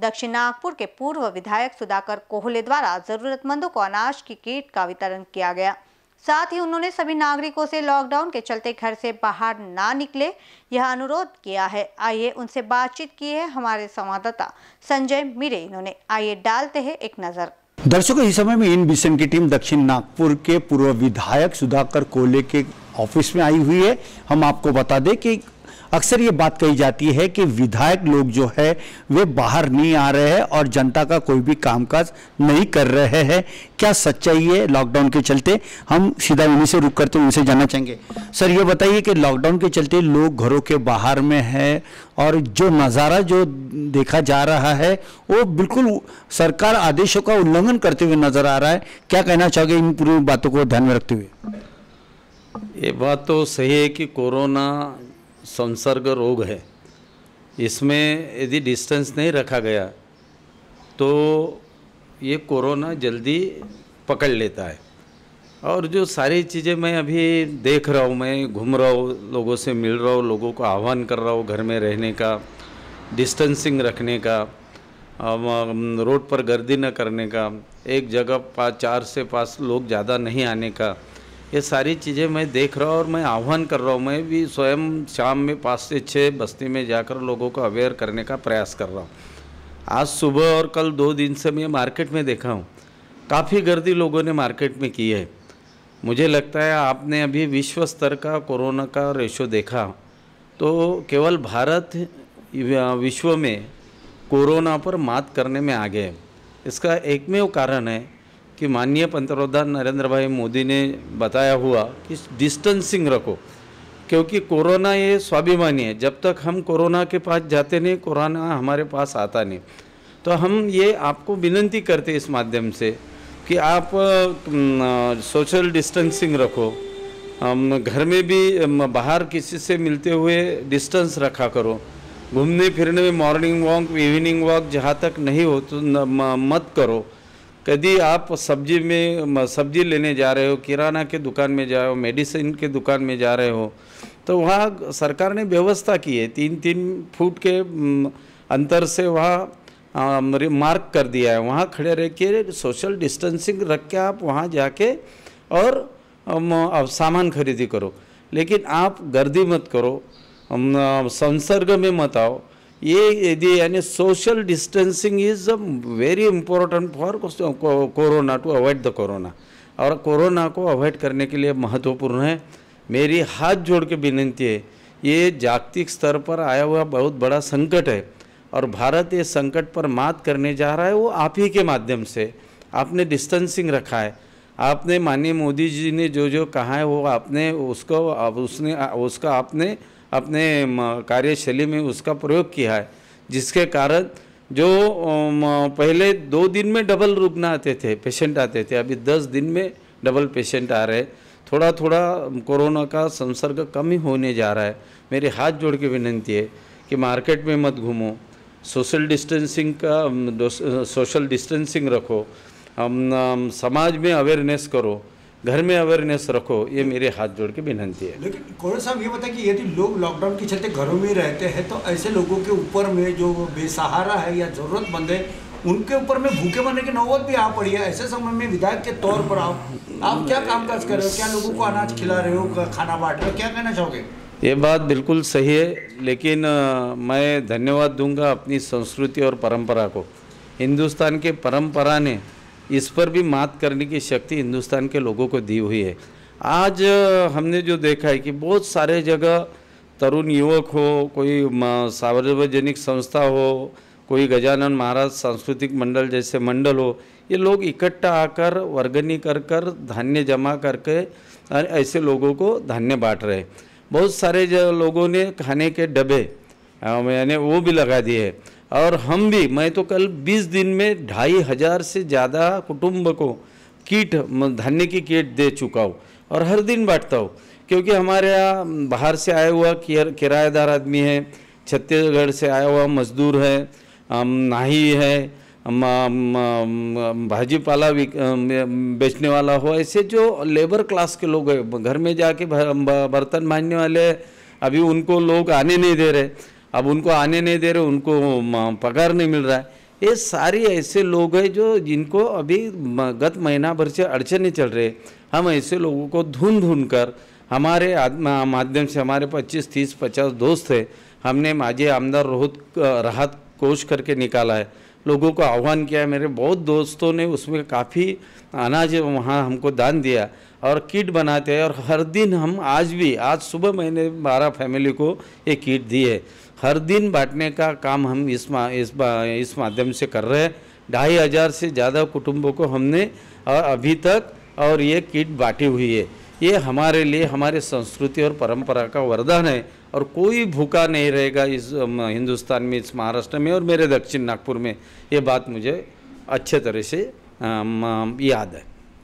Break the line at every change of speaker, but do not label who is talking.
दक्षिण नागपुर के पूर्व विधायक सुधाकर कोहले द्वारा जरूरतमंदों को अनाज की किट का वितरण किया गया साथ ही उन्होंने सभी नागरिकों से लॉकडाउन के चलते घर से बाहर ना निकले यह अनुरोध किया है आइए उनसे बातचीत की है हमारे संवाददाता संजय मिरे इन्होंने आइए डालते हैं एक नज़र दर्शकों इस समय में इन मिशन की टीम दक्षिण नागपुर के पूर्व विधायक सुधाकर कोहले के ऑफिस में आई हुई है हम आपको बता दें कि अक्सर ये बात कही जाती है कि विधायक लोग जो है वे बाहर नहीं आ रहे हैं और जनता का कोई भी कामकाज नहीं कर रहे हैं क्या सच्चाई है लॉकडाउन के चलते हम सीधा उन्हीं से रुक करते उनसे जाना चाहेंगे सर ये बताइए कि लॉकडाउन के चलते लोग घरों के बाहर में हैं और जो नज़ारा जो देखा जा रहा है वो बिल्कुल सरकार आदेशों का उल्लंघन करते हुए नज़र आ रहा है क्या कहना चाहोगे इन पूरी बातों को ध्यान में रखते हुए
ये बात तो सही है कि कोरोना संसर्ग रोग है इसमें यदि डिस्टेंस नहीं रखा गया तो ये कोरोना जल्दी पकड़ लेता है और जो सारी चीज़ें मैं अभी देख रहा हूँ मैं घूम रहा हूँ लोगों से मिल रहा हूँ लोगों को आह्वान कर रहा हूँ घर में रहने का डिस्टेंसिंग रखने का रोड पर गर्दी न करने का एक जगह पाँच चार से पाँच लोग ज़्यादा नहीं आने का ये सारी चीज़ें मैं देख रहा हूँ और मैं आह्वान कर रहा हूँ मैं भी स्वयं शाम में पाँच से छः बस्ती में जाकर लोगों को अवेयर करने का प्रयास कर रहा हूँ आज सुबह और कल दो दिन से मैं मार्केट में देखा हूँ काफ़ी गर्दी लोगों ने मार्केट में की है मुझे लगता है आपने अभी विश्व स्तर का कोरोना का रेशो देखा तो केवल भारत विश्व में कोरोना पर मात करने में आगे है इसका एकमेव कारण है कि माननीय पंतप्रधान नरेंद्र भाई मोदी ने बताया हुआ कि डिस्टेंसिंग रखो क्योंकि कोरोना ये स्वाभिमानी है जब तक हम कोरोना के पास जाते नहीं कोरोना हमारे पास आता नहीं तो हम ये आपको विनंती करते इस माध्यम से कि आप सोशल डिस्टेंसिंग रखो घर में भी बाहर किसी से मिलते हुए डिस्टेंस रखा करो घूमने फिरने में मॉर्निंग वॉक इवनिंग वॉक जहाँ तक नहीं हो तो न, मत करो यदि आप सब्जी में सब्जी लेने जा रहे हो किराना के दुकान में जा रहे हो मेडिसिन के दुकान में जा रहे हो तो वहाँ सरकार ने व्यवस्था की है तीन तीन फुट के अंतर से वहाँ मार्क कर दिया है वहाँ खड़े रह के सोशल डिस्टेंसिंग रख के आप वहाँ जाके और सामान खरीदी करो लेकिन आप गर्दी मत करो संसर्ग में मत आओ ये यदि यानी social distancing is a very important for corona to avoid the corona और कोरोना को अवॉइड करने के लिए महत्वपूर्ण है मेरी हाथ जोड़ के विनती है ये जागतिक स्तर पर आया हुआ बहुत बड़ा संकट है और भारत ये संकट पर मात करने जा रहा है वो आप ही के माध्यम से आपने डिस्टेंसिंग रखा है आपने माननीय मोदी जी ने जो जो कहा है वो आपने उसको उसने उसका आपने अपने कार्यशैली में उसका प्रयोग किया है जिसके कारण जो पहले दो दिन में डबल रुग्ण आते थे पेशेंट आते थे अभी दस दिन में डबल पेशेंट आ रहे थोड़ा थोड़ा कोरोना का संसर्ग कम ही होने जा रहा है मेरे हाथ जोड़ के विनंती है कि मार्केट में मत घूमो सोशल डिस्टेंसिंग का सोशल डिस्टेंसिंग रखो हम, हम समाज में अवेयरनेस करो घर में अवेयरनेस रखो ये मेरे हाथ जोड़ के विनंती है लेकिन
कोरोना साहब ये बताए कि यदि लोग लॉकडाउन के चलते घरों में रहते हैं तो ऐसे लोगों के ऊपर में जो बेसहारा है या ज़रूरतमंद है उनके ऊपर में भूखे मरने की नौबत भी आ पड़ी है ऐसे समय में विधायक के तौर पर आप आप क्या काम काज कर रहे हो क्या लोगों को अनाज खिला रहे हो खाना बांट रहे हो क्या कहना चाहोगे
ये बात बिल्कुल सही है लेकिन मैं धन्यवाद दूंगा अपनी संस्कृति और परंपरा को हिंदुस्तान के परंपरा ने इस पर भी मात करने की शक्ति हिंदुस्तान के लोगों को दी हुई है आज हमने जो देखा है कि बहुत सारे जगह तरुण युवक हो कोई सार्वजनिक संस्था हो कोई गजानन महाराज सांस्कृतिक मंडल जैसे मंडल हो ये लोग इकट्ठा आकर वर्गनी कर कर धान्य जमा करके ऐसे लोगों को धान्य बांट रहे बहुत सारे लोगों ने खाने के डब्बे यानी वो भी लगा दिए और हम भी मैं तो कल 20 दिन में ढाई हज़ार से ज़्यादा कुटुंब को कीट धान्य की कीट दे चुका हूँ और हर दिन बांटता हूँ क्योंकि हमारे यहाँ बाहर से आया हुआ किराएदार आदमी है छत्तीसगढ़ से आया हुआ मजदूर है नाही है भाजीपाला बेचने वाला हो ऐसे जो लेबर क्लास के लोग हैं घर में जाके बर्तन मांगने वाले अभी उनको लोग आने नहीं दे रहे अब उनको आने नहीं दे रहे उनको पगार नहीं मिल रहा है ये सारे ऐसे लोग हैं जो जिनको अभी गत महीना भर से अड़चने चल रहे हम ऐसे लोगों को ढूंढ ढूंढ कर हमारे माध्यम से हमारे 25 30 50 दोस्त है हमने माजी आमदार रोहत राहत कोष करके निकाला है लोगों को आह्वान किया है मेरे बहुत दोस्तों ने उसमें काफ़ी अनाज वहाँ हमको दान दिया और किट बनाते हैं और हर दिन हम आज भी आज सुबह मैंने बारह फैमिली को ये किट दी है हर दिन बांटने का काम हम इस मा, इस बा, इस माध्यम से कर रहे हैं ढाई हज़ार से ज़्यादा कुटुंबों को हमने और अभी तक और ये किट बांटी हुई है ये हमारे लिए हमारे संस्कृति और परंपरा का वरदान है और कोई भूखा नहीं रहेगा इस हिंदुस्तान में इस महाराष्ट्र में और मेरे दक्षिण नागपुर में ये बात मुझे अच्छे तरह से याद है